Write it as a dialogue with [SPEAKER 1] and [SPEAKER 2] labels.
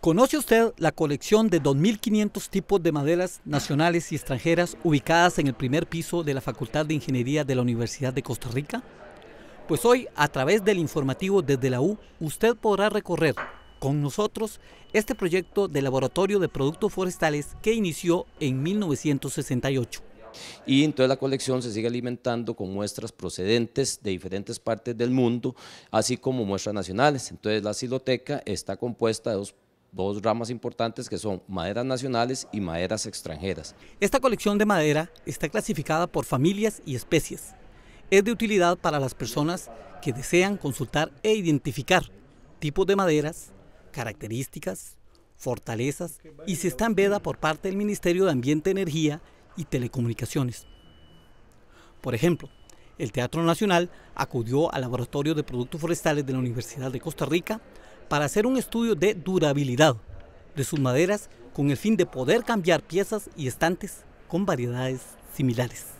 [SPEAKER 1] ¿Conoce usted la colección de 2.500 tipos de maderas nacionales y extranjeras ubicadas en el primer piso de la Facultad de Ingeniería de la Universidad de Costa Rica? Pues hoy, a través del informativo desde la U, usted podrá recorrer con nosotros este proyecto de laboratorio de productos forestales que inició en 1968
[SPEAKER 2] y entonces la colección se sigue alimentando con muestras procedentes de diferentes partes del mundo, así como muestras nacionales. Entonces la siloteca está compuesta de dos dos ramas importantes que son maderas nacionales y maderas extranjeras. Esta colección
[SPEAKER 1] de madera está clasificada por familias y especies. Es de utilidad para las personas que desean consultar e identificar tipos de maderas, características, fortalezas y si está en veda por parte del Ministerio de Ambiente, Energía y Telecomunicaciones. Por ejemplo, el Teatro Nacional acudió al Laboratorio de Productos Forestales de la Universidad de Costa Rica para hacer un estudio de durabilidad de sus maderas con el fin de poder cambiar piezas y estantes con variedades similares.